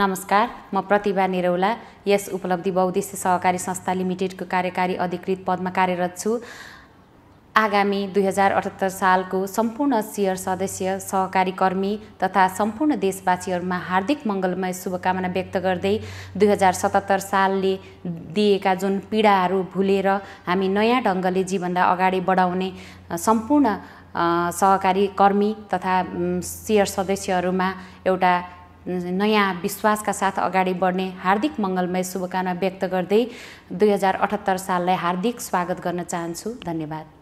नमस्कार म प्रतिभा निरौला यस उपलब्धि बौद्धिक सहकारी संस्था लिमिटेडको कार्यकारी अधिकृत पदमा कार्यरत छु आगामी दुई हजार अठहत्तर सालको सम्पूर्ण सियर सदस्य सहकारी कर्मी तथा सम्पूर्ण देशवासीहरूमा हार्दिक मङ्गलमय शुभकामना व्यक्त गर्दै दुई हजार सतहत्तर सालले दिएका जुन पीडाहरू भुलेर हामी नयाँ ढङ्गले जीवनलाई अगाडि बढाउने सम्पूर्ण सहकारी कर्मी तथा सियर सदस्यहरूमा एउटा नयाँ विश्वासका साथ अगाडि बढ्ने हार्दिक मङ्गलमय शुभकामना व्यक्त गर्दै दुई हजार अठहत्तर साललाई हार्दिक स्वागत गर्न चाहन्छु धन्यवाद